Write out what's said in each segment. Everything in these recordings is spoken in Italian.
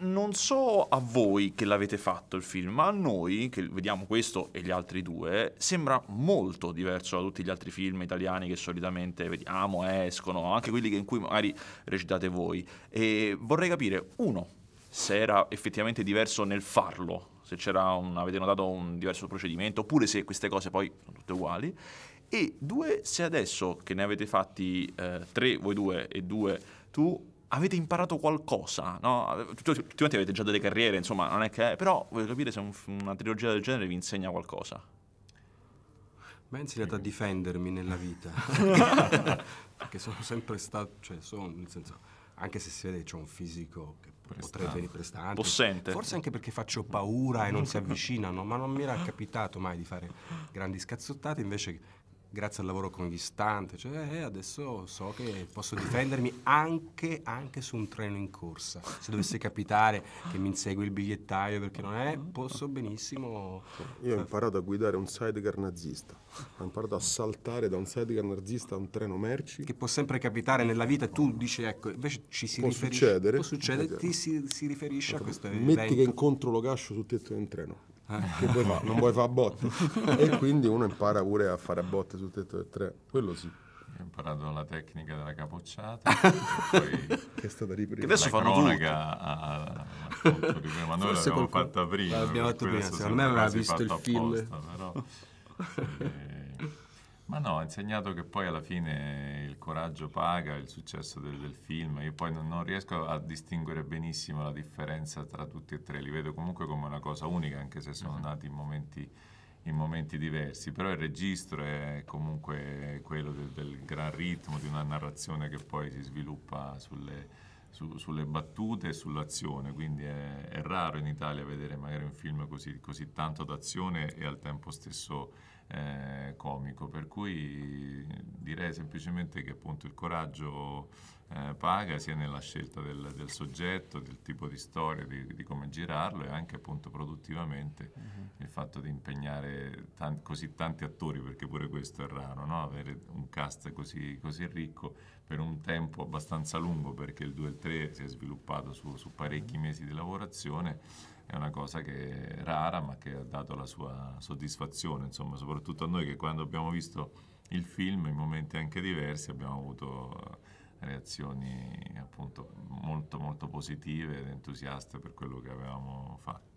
non so a voi che l'avete fatto il film, ma a noi, che vediamo questo e gli altri due, sembra molto diverso da tutti gli altri film italiani che solitamente vediamo, escono, anche quelli in cui magari recitate voi. E vorrei capire, uno, se era effettivamente diverso nel farlo, se c'era un, avete notato un diverso procedimento, oppure se queste cose poi sono tutte uguali. E due, se adesso che ne avete fatti eh, tre voi due e due tu, avete imparato qualcosa, no? Tutti, quanti avete già delle carriere, insomma, non è che... Però voglio capire se un, una trilogia del genere vi insegna qualcosa. Mi ha insegnato a difendermi nella vita. Perché sono sempre stato... Cioè, sono, nel senso... Anche se si vede che ho un fisico che potrebbe venire Possente. Forse anche perché faccio paura e non si avvicinano, ma non mi era capitato mai di fare grandi scazzottate, invece grazie al lavoro costante, cioè eh, adesso so che posso difendermi anche, anche, su un treno in corsa. Se dovesse capitare che mi insegue il bigliettaio perché non è, posso benissimo... Io ho imparato a guidare un sidecar nazista, ho imparato a saltare da un sidecar nazista a un treno merci. Che può sempre capitare nella vita, tu dici ecco, invece ci si può riferisce... Succedere, può succedere, ti si, si riferisce Metti a ecco, questo evento. Metti che incontro lo cascio sul tetto di un treno che vuoi fa? non vuoi fare a botte e quindi uno impara pure a fare a botte sul tetto e tre quello sì ho imparato la tecnica della capocciata che è stata ripresa adesso la fanno cronaca a, appunto, ma noi l'abbiamo fatta prima l'abbiamo fatta prima secondo me aveva visto il film però, sì, ma no, ha insegnato che poi alla fine il coraggio paga, il successo del, del film. Io poi non, non, riesco a distinguere benissimo la differenza tra tutti e tre, li vedo comunque come una cosa unica, anche se sono mhm. nati in momenti, in momenti diversi. Però il registro è comunque quello del, del, gran ritmo, di una narrazione che poi si sviluppa sulle, su, sulle battute e sull'azione. Quindi è, è, raro in Italia vedere magari un film così, così tanto d'azione e al tempo stesso eh, comico, per cui direi semplicemente che appunto il coraggio eh, paga, sia nella scelta del, del, soggetto, del tipo di storia, di, di, come girarlo e anche appunto produttivamente mm-hmm. il fatto di impegnare tan- così tanti attori, perché pure questo è raro, no? avere un cast così, così, ricco per un tempo abbastanza lungo, perché il 2 e il 3 si è sviluppato su, su parecchi mhm. mesi di lavorazione è una cosa che è rara ma che ha dato la sua soddisfazione, insomma, soprattutto a noi che quando abbiamo visto il film in momenti anche diversi abbiamo avuto reazioni appunto molto molto positive ed entusiaste per quello che avevamo fatto.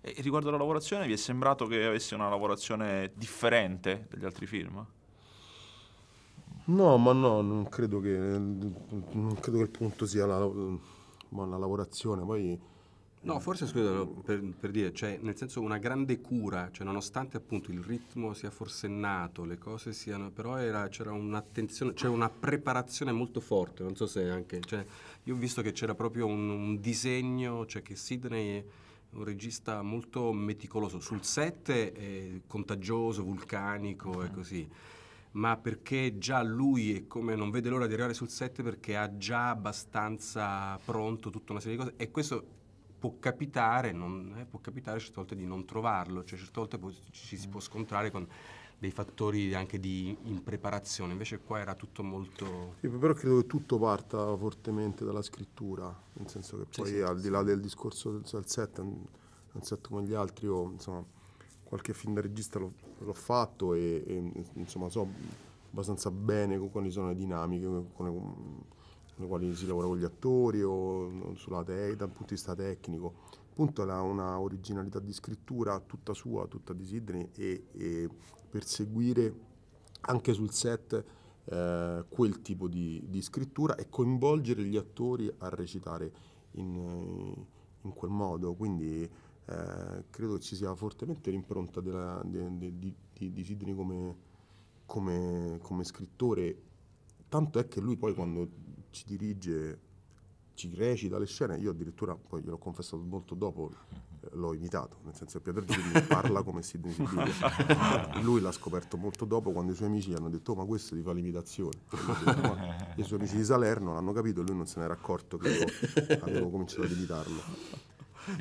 E riguardo alla lavorazione, vi è sembrato che avesse una lavorazione differente dagli altri film? No, ma no, non credo che, non credo che il punto sia la, la lavorazione. Poi No, forse scusa, no, per, per, dire, cioè, nel senso una grande cura, cioè, nonostante appunto il ritmo sia forsennato, le cose siano, però era, c'era un'attenzione, c'era una preparazione molto forte, non so se anche, cioè, io ho visto che c'era proprio un, un disegno, cioè che Sidney è un regista molto meticoloso, sul set è contagioso, vulcanico e così ma perché già lui è come non vede l'ora di arrivare sul set perché ha già abbastanza pronto tutta una serie di cose e questo può capitare, non, eh, può capitare certe volte di non trovarlo, cioè certe volte può, ci si può scontrare con dei fattori anche di impreparazione, invece qua era tutto molto... Sì, però credo che tutto parta fortemente dalla scrittura, nel senso che poi sì, sì, al di là del discorso del, del set, un set come gli altri, io insomma qualche film da regista l'ho, l'ho fatto e, e, insomma so abbastanza bene quali sono le dinamiche, con, nei quali si lavora con gli attori o mm, sulla te- dal punto di vista tecnico. Appunto era una originalità di scrittura tutta sua, tutta di Sidney e, e perseguire anche sul set eh, quel tipo di, di, scrittura e coinvolgere gli attori a recitare in, in quel modo. Quindi eh, credo che ci sia fortemente l'impronta della, de, de, di, di, Sidney come, come, come scrittore. Tanto è che lui poi quando ci dirige, ci recita le scene, io addirittura, poi gliel'ho confessato molto dopo, eh, l'ho imitato, nel senso che Pietro Gilini parla come Sidney Sidney. Lui l'ha scoperto molto dopo quando i suoi amici gli hanno detto oh, ma questo ti fa l'imitazione. I suoi amici di Salerno l'hanno capito e lui non se n'era accorto che io avevo cominciato ad imitarlo.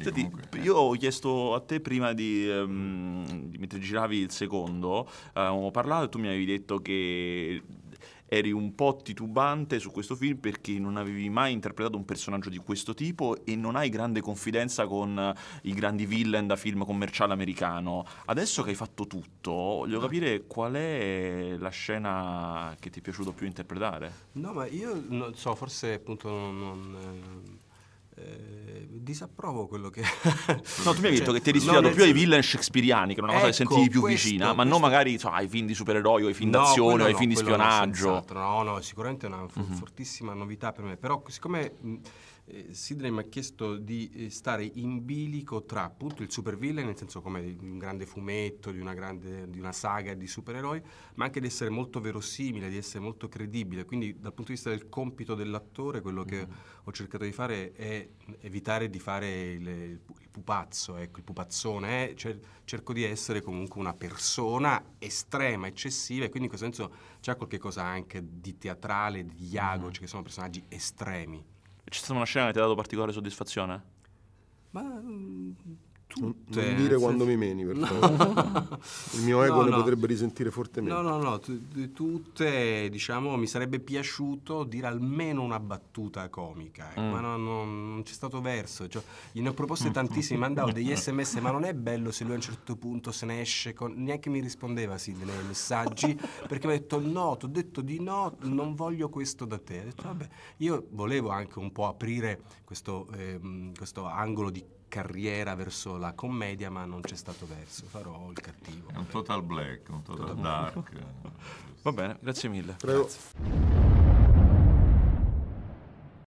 Senti, comunque... Eh. io ho chiesto a te prima di, um, mentre giravi il secondo, eh, avevamo uh, parlato e tu mi avevi detto che eri un po' titubante su questo film perché non avevi mai interpretato un personaggio di questo tipo e non hai grande confidenza con eh, i grandi villain da film commerciale americano. Adesso che hai fatto tutto, voglio capire qual è la scena che ti è piaciuto più interpretare. No, ma io non so, forse appunto non, non ehm, eh, disapprovo quello che... no, tu mi hai detto cioè, che ti ispirato più ai villain shakespeariani, che è una cosa ecco, che sentivi più ecco, questo, vicina, questo. ma non magari so, ai film di supereroi, ai film no, d'azione, ai no, film di spionaggio. No, no, sicuramente è una mm-hmm. fortissima novità per me, però siccome... Mm, eh, Sidney mi ha chiesto di eh, stare in bilico tra appunto il supervillain, nel senso come un grande fumetto, di una, grande, di una saga di supereroi, ma anche di essere molto verosimile, di essere molto credibile. Quindi dal punto di vista del compito dell'attore, quello che mhm. ho cercato di fare è evitare di fare il, il pupazzo, ecco, il pupazzone, eh? cioè, cerco di essere comunque una persona estrema, eccessiva, e quindi in questo senso c'è qualche cosa anche di teatrale, di Iago, mm. Mm-hmm. cioè che sono personaggi estremi. C'è stata una scena che ti ha dato particolare soddisfazione? Ma mm, tutte. Non cioè, dire quando mi meni, per favore. Il mio ego no, ne potrebbe risentire fortemente. No, no, no, di tutte, diciamo, mi sarebbe piaciuto dire almeno una battuta comica, eh. mm. ma no, no, non c'è stato verso. Cioè, ne ho proposte tantissime, mandavo degli sms, ma non è bello se lui a un certo punto se ne esce, con... neanche mi rispondeva Sidney nei messaggi, perché mi ha detto no, ti ho detto di no, non voglio questo da te. Ho detto, vabbè, io volevo anche un po' aprire questo, eh, questo angolo di carriera verso la commedia, ma non c'è stato verso. Farò il cattivo. È un total black, un total, total dark. Va bene, grazie mille. Prego. Grazie.